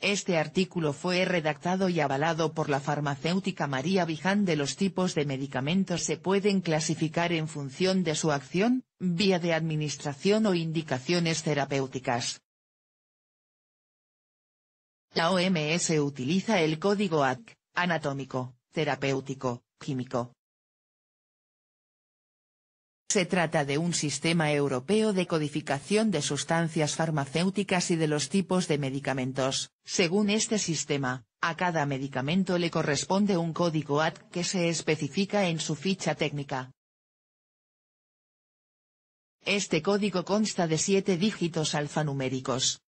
Este artículo fue redactado y avalado por la farmacéutica María Viján de los tipos de medicamentos se pueden clasificar en función de su acción, vía de administración o indicaciones terapéuticas. La OMS utiliza el código AC, anatómico, terapéutico, químico, se trata de un sistema europeo de codificación de sustancias farmacéuticas y de los tipos de medicamentos. Según este sistema, a cada medicamento le corresponde un código ATC que se especifica en su ficha técnica. Este código consta de siete dígitos alfanuméricos.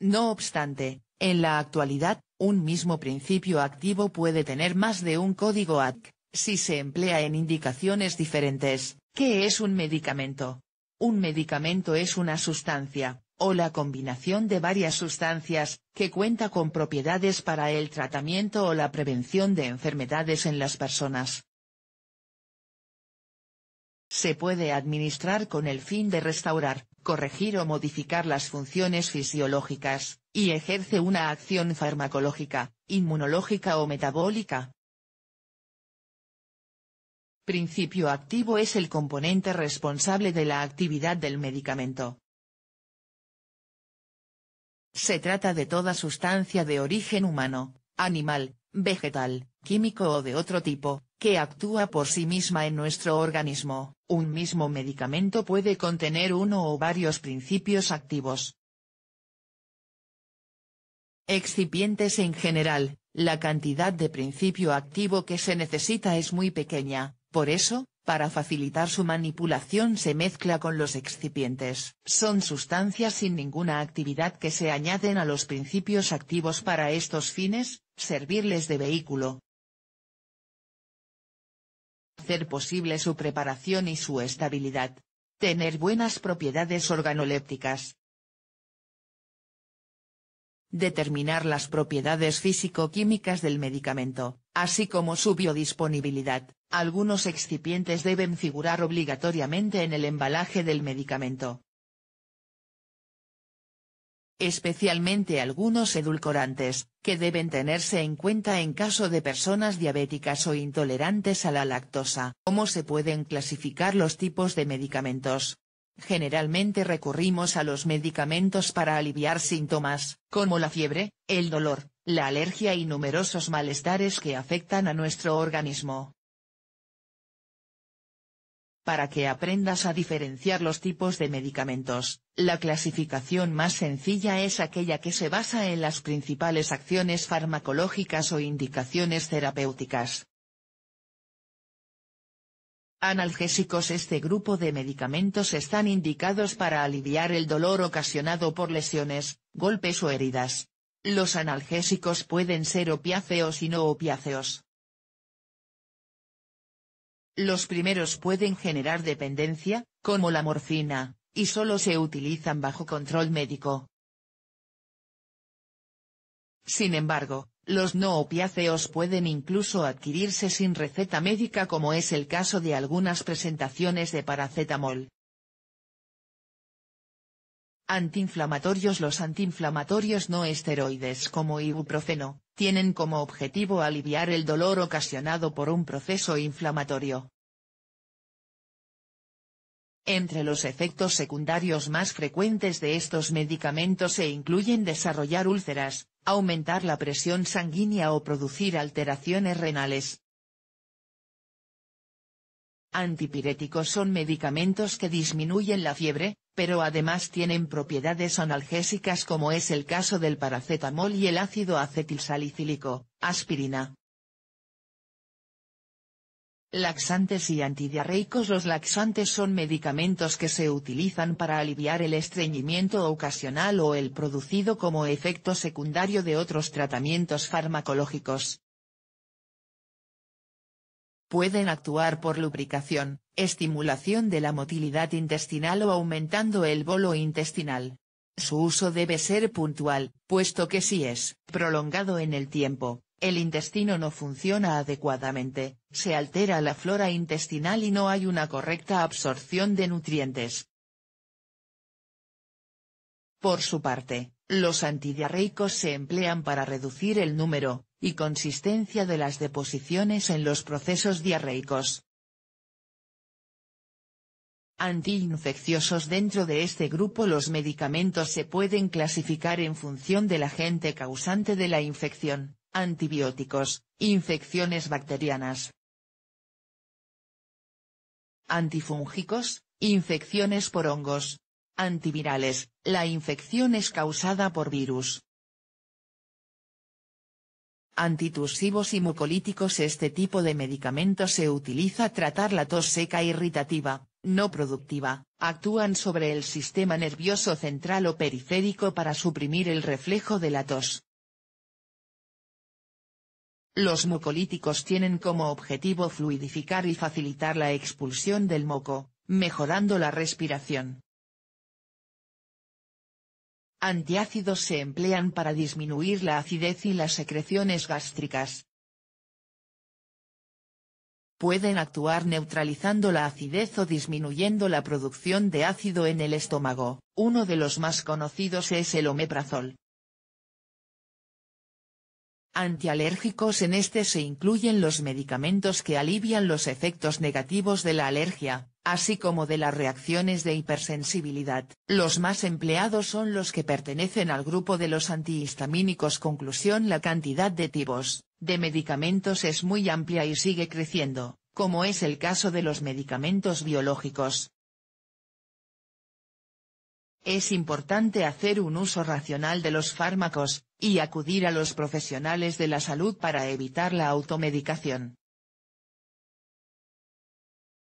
No obstante, en la actualidad, un mismo principio activo puede tener más de un código ATC si se emplea en indicaciones diferentes, ¿qué es un medicamento? Un medicamento es una sustancia, o la combinación de varias sustancias, que cuenta con propiedades para el tratamiento o la prevención de enfermedades en las personas. Se puede administrar con el fin de restaurar, corregir o modificar las funciones fisiológicas, y ejerce una acción farmacológica, inmunológica o metabólica, Principio activo es el componente responsable de la actividad del medicamento. Se trata de toda sustancia de origen humano, animal, vegetal, químico o de otro tipo, que actúa por sí misma en nuestro organismo. Un mismo medicamento puede contener uno o varios principios activos. Excipientes en general, la cantidad de principio activo que se necesita es muy pequeña, por eso, para facilitar su manipulación se mezcla con los excipientes. Son sustancias sin ninguna actividad que se añaden a los principios activos para estos fines, servirles de vehículo. Hacer posible su preparación y su estabilidad. Tener buenas propiedades organolépticas. Determinar las propiedades físico-químicas del medicamento así como su biodisponibilidad. Algunos excipientes deben figurar obligatoriamente en el embalaje del medicamento. Especialmente algunos edulcorantes, que deben tenerse en cuenta en caso de personas diabéticas o intolerantes a la lactosa. ¿Cómo se pueden clasificar los tipos de medicamentos? Generalmente recurrimos a los medicamentos para aliviar síntomas, como la fiebre, el dolor, la alergia y numerosos malestares que afectan a nuestro organismo. Para que aprendas a diferenciar los tipos de medicamentos, la clasificación más sencilla es aquella que se basa en las principales acciones farmacológicas o indicaciones terapéuticas. Analgésicos Este grupo de medicamentos están indicados para aliviar el dolor ocasionado por lesiones, golpes o heridas. Los analgésicos pueden ser opiáceos y no opiáceos. Los primeros pueden generar dependencia, como la morfina, y solo se utilizan bajo control médico. Sin embargo, los no opiáceos pueden incluso adquirirse sin receta médica como es el caso de algunas presentaciones de paracetamol. Antiinflamatorios Los antiinflamatorios no esteroides como ibuprofeno, tienen como objetivo aliviar el dolor ocasionado por un proceso inflamatorio. Entre los efectos secundarios más frecuentes de estos medicamentos se incluyen desarrollar úlceras, aumentar la presión sanguínea o producir alteraciones renales. Antipiréticos son medicamentos que disminuyen la fiebre, pero además tienen propiedades analgésicas como es el caso del paracetamol y el ácido acetilsalicílico, aspirina. Laxantes y antidiarreicos Los laxantes son medicamentos que se utilizan para aliviar el estreñimiento ocasional o el producido como efecto secundario de otros tratamientos farmacológicos. Pueden actuar por lubricación, estimulación de la motilidad intestinal o aumentando el bolo intestinal. Su uso debe ser puntual, puesto que si es prolongado en el tiempo, el intestino no funciona adecuadamente, se altera la flora intestinal y no hay una correcta absorción de nutrientes. Por su parte, los antidiarreicos se emplean para reducir el número y consistencia de las deposiciones en los procesos diarreicos. Antiinfecciosos Dentro de este grupo los medicamentos se pueden clasificar en función del agente causante de la infección, Antibióticos, infecciones bacterianas. Antifúngicos, infecciones por hongos. Antivirales, la infección es causada por virus. Antitusivos y mucolíticos Este tipo de medicamentos se utiliza tratar la tos seca e irritativa, no productiva, actúan sobre el sistema nervioso central o periférico para suprimir el reflejo de la tos. Los mucolíticos tienen como objetivo fluidificar y facilitar la expulsión del moco, mejorando la respiración. Antiácidos se emplean para disminuir la acidez y las secreciones gástricas. Pueden actuar neutralizando la acidez o disminuyendo la producción de ácido en el estómago, uno de los más conocidos es el omeprazol. Antialérgicos En este se incluyen los medicamentos que alivian los efectos negativos de la alergia, así como de las reacciones de hipersensibilidad. Los más empleados son los que pertenecen al grupo de los antihistamínicos. Conclusión La cantidad de tipos, de medicamentos es muy amplia y sigue creciendo, como es el caso de los medicamentos biológicos, es importante hacer un uso racional de los fármacos, y acudir a los profesionales de la salud para evitar la automedicación.